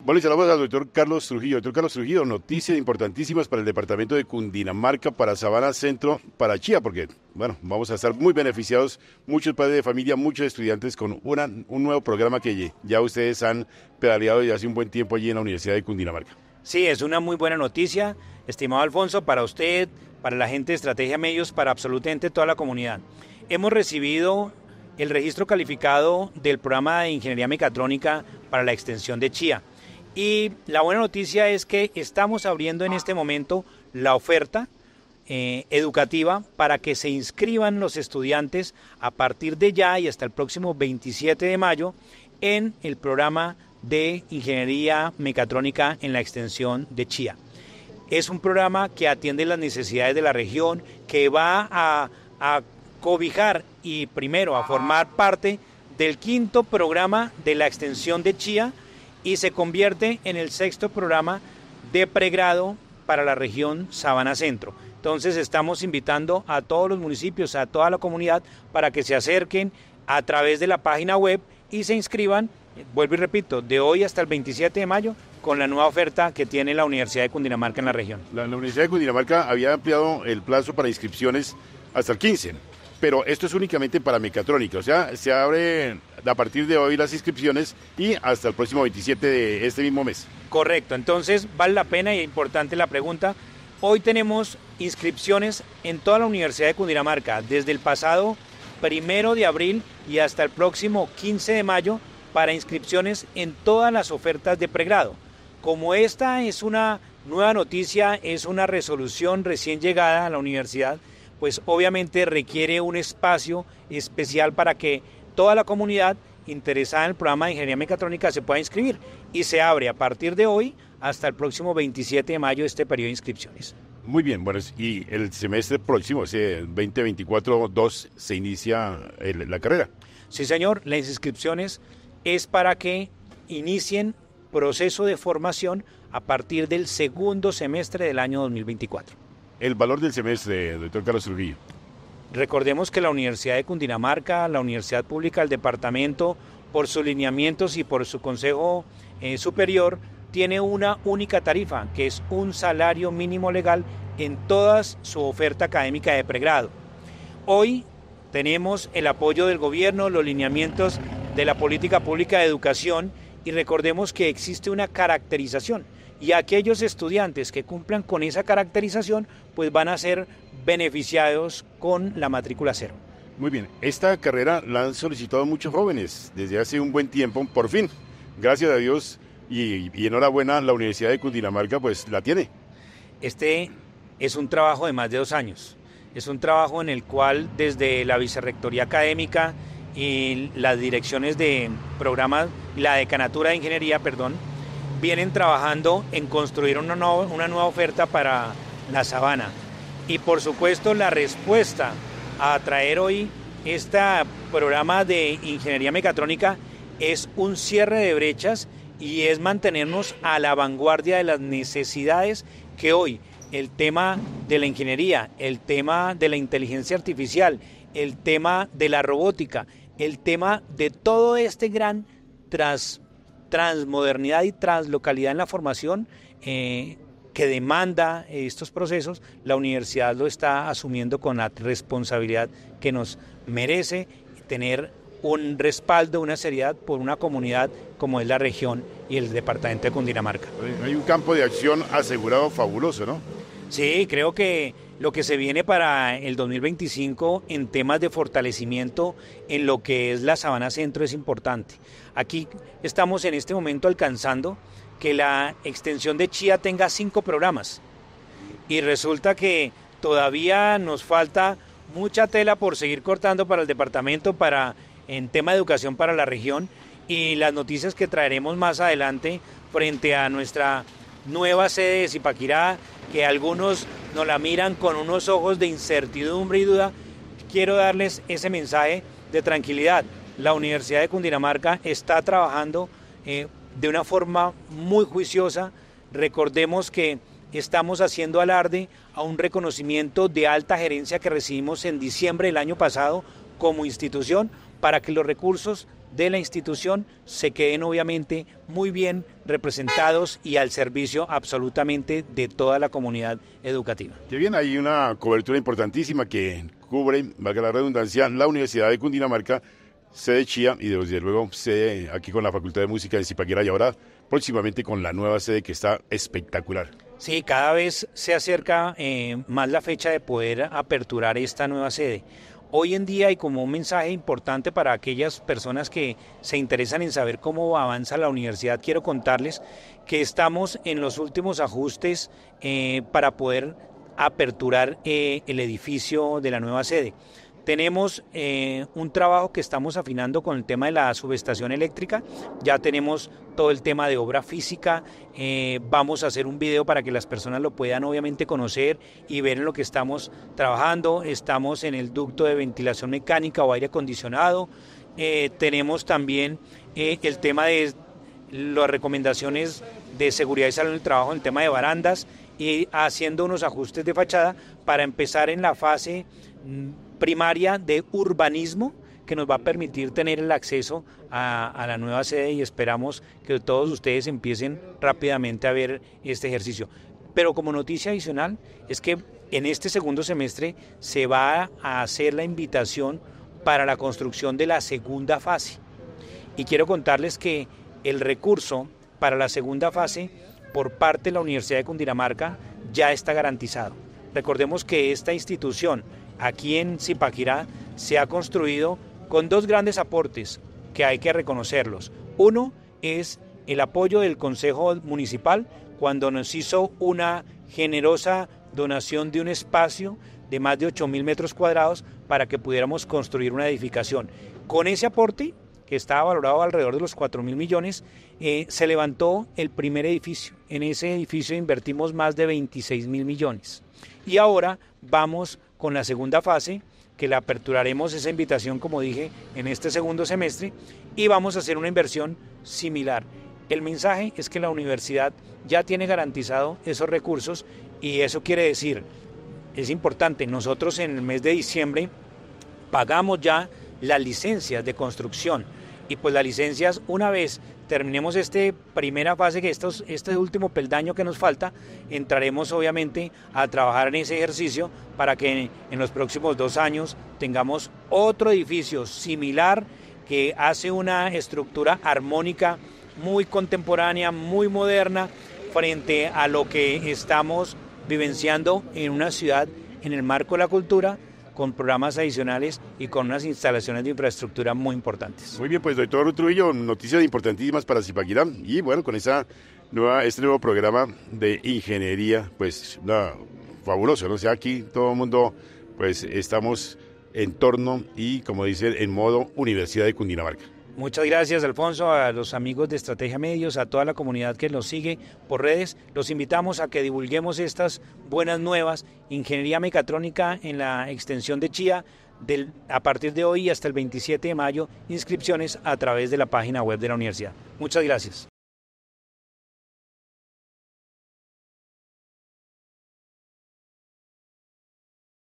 Bueno, y saludos al doctor Carlos Trujillo. Doctor Carlos Trujillo, noticias importantísimas para el departamento de Cundinamarca, para Sabana Centro, para Chía, porque, bueno, vamos a estar muy beneficiados, muchos padres de familia, muchos estudiantes, con un nuevo programa que ya ustedes han pedaleado ya hace un buen tiempo allí en la Universidad de Cundinamarca. Sí, es una muy buena noticia, estimado Alfonso, para usted, para la gente de Estrategia Medios, para absolutamente toda la comunidad. Hemos recibido el registro calificado del programa de Ingeniería Mecatrónica para la extensión de Chía y la buena noticia es que estamos abriendo en este momento la oferta eh, educativa para que se inscriban los estudiantes a partir de ya y hasta el próximo 27 de mayo en el programa de Ingeniería Mecatrónica en la extensión de Chía. Es un programa que atiende las necesidades de la región, que va a, a cobijar y primero a formar parte del quinto programa de la extensión de Chía, y se convierte en el sexto programa de pregrado para la región Sabana Centro. Entonces estamos invitando a todos los municipios, a toda la comunidad, para que se acerquen a través de la página web y se inscriban, eh, vuelvo y repito, de hoy hasta el 27 de mayo con la nueva oferta que tiene la Universidad de Cundinamarca en la región. La, Universidad de Cundinamarca había ampliado el plazo para inscripciones hasta el 15 pero esto es únicamente para mecatrónica. O sea, se abren a partir de hoy las inscripciones y hasta el próximo 27 de este mismo mes. Correcto, entonces vale la pena y es importante la pregunta. Hoy tenemos inscripciones en toda la Universidad de Cundinamarca, desde el pasado primero de abril y hasta el próximo 15 de mayo para inscripciones en todas las ofertas de pregrado. Como esta es una nueva noticia, es una resolución recién llegada a la universidad, pues obviamente requiere un espacio especial para que toda la comunidad interesada en el programa de ingeniería mecatrónica se pueda inscribir y se abre a partir de hoy hasta el próximo 27 de mayo este periodo de inscripciones. Muy bien, bueno, y el semestre próximo, ese 2024-2, se inicia eh, la carrera. Sí, señor, las inscripciones es para que inicien proceso de formación a partir del segundo semestre del año 2024. El valor del semestre, doctor Carlos Trujillo. Recordemos que la Universidad de Cundinamarca, la Universidad Pública del Departamento, por sus lineamientos y por su Consejo eh, Superior, tiene una única tarifa, que es un salario mínimo legal en toda su oferta académica de pregrado. Hoy tenemos el apoyo del gobierno, los lineamientos de la política pública de educación y recordemos que existe una caracterización y aquellos estudiantes que cumplan con esa caracterización pues van a ser beneficiados con la matrícula cero. Muy bien, esta carrera la han solicitado muchos jóvenes desde hace un buen tiempo, por fin, gracias a Dios y, enhorabuena la Universidad de Cundinamarca pues la tiene. Este es un trabajo de más de dos años, es un trabajo en el cual desde la Vicerrectoría Académica y las direcciones de programas, la Decanatura de Ingeniería, perdón, vienen trabajando en construir una nueva, una nueva oferta para la sabana. Y por supuesto la respuesta a traer hoy este programa de ingeniería mecatrónica es un cierre de brechas y es mantenernos a la vanguardia de las necesidades que hoy el tema de la ingeniería, el tema de la inteligencia artificial, el tema de la robótica, el tema de todo este gran transporte transmodernidad y translocalidad en la formación eh, que demanda estos procesos, la universidad lo está asumiendo con la responsabilidad que nos merece tener un respaldo, una seriedad por una comunidad como es la región y el departamento de Cundinamarca. Hay un campo de acción asegurado fabuloso, ¿no? Sí, creo que lo que se viene para el 2025 en temas de fortalecimiento en lo que es la Sabana Centro es importante. Aquí estamos en este momento alcanzando que la extensión de Chía tenga cinco programas y resulta que todavía nos falta mucha tela por seguir cortando para el departamento para en tema de educación para la región y las noticias que traeremos más adelante frente a nuestra nueva sede de Zipaquirá, que algunos nos la miran con unos ojos de incertidumbre y duda, quiero darles ese mensaje de tranquilidad. La Universidad de Cundinamarca está trabajando eh, de una forma muy juiciosa. Recordemos que estamos haciendo alarde a un reconocimiento de alta gerencia que recibimos en diciembre del año pasado como institución para que los recursos de la institución se queden obviamente muy bien representados y al servicio absolutamente de toda la comunidad educativa. Que bien, hay una cobertura importantísima que cubre, valga la redundancia, la Universidad de Cundinamarca, sede Chía y desde luego sede aquí con la Facultad de Música de Zipaquirá y ahora próximamente con la nueva sede que está espectacular. Sí, cada vez se acerca eh, más la fecha de poder aperturar esta nueva sede hoy en día y como un mensaje importante para aquellas personas que se interesan en saber cómo avanza la universidad, quiero contarles que estamos en los últimos ajustes eh, para poder aperturar eh, el edificio de la nueva sede. Tenemos eh, un trabajo que estamos afinando con el tema de la subestación eléctrica. Ya tenemos todo el tema de obra física. Eh, vamos a hacer un video para que las personas lo puedan obviamente conocer y ver en lo que estamos trabajando. Estamos en el ducto de ventilación mecánica o aire acondicionado. Eh, tenemos también el tema de las recomendaciones de seguridad y salud en el trabajo, en el tema de barandas y haciendo unos ajustes de fachada para empezar en la fase mm, primaria de urbanismo que nos va a permitir tener el acceso a, la nueva sede y esperamos que todos ustedes empiecen rápidamente a ver este ejercicio. Pero como noticia adicional es que en este segundo semestre se va a hacer la invitación para la construcción de la segunda fase. Y quiero contarles que el recurso para la segunda fase por parte de la Universidad de Cundinamarca ya está garantizado. Recordemos que esta institución aquí en Zipaquirá se ha construido con dos grandes aportes que hay que reconocerlos. Uno es el apoyo del Consejo Municipal cuando nos hizo una generosa donación de un espacio de más de 8.000 metros cuadrados para que pudiéramos construir una edificación. Con ese aporte, que estaba valorado alrededor de los 4.000 millones, eh, se levantó el primer edificio. En ese edificio invertimos más de 26.000 millones. Y ahora vamos con la segunda fase, que la aperturaremos esa invitación, como dije, en este segundo semestre, y vamos a hacer una inversión similar. El mensaje es que la universidad ya tiene garantizado esos recursos y eso quiere decir, es importante, nosotros en el mes de diciembre pagamos ya las licencias de construcción y pues las licencias una vez terminemos esta primera fase, que estos, este último peldaño que nos falta, entraremos obviamente a trabajar en ese ejercicio para que en los próximos dos años tengamos otro edificio similar que hace una estructura armónica muy contemporánea, muy moderna, frente a lo que estamos vivenciando en una ciudad en el marco de la cultura con programas adicionales y con unas instalaciones de infraestructura muy importantes. Muy bien, pues doctor Trujillo, noticias importantísimas para Zipaquirá y bueno, con esa nueva, este nuevo programa de ingeniería, pues fabuloso, ¿no? O sea, aquí todo el mundo, pues estamos en torno y como dicen, en modo Universidad de Cundinamarca. Muchas gracias, Alfonso, a los amigos de Estrategia Medios, a toda la comunidad que nos sigue por redes. Los invitamos a que divulguemos estas buenas nuevas. Ingeniería mecatrónica en la extensión de Chía. Del, a partir de hoy hasta el 27 de mayo, inscripciones a través de la página web de la universidad. Muchas gracias.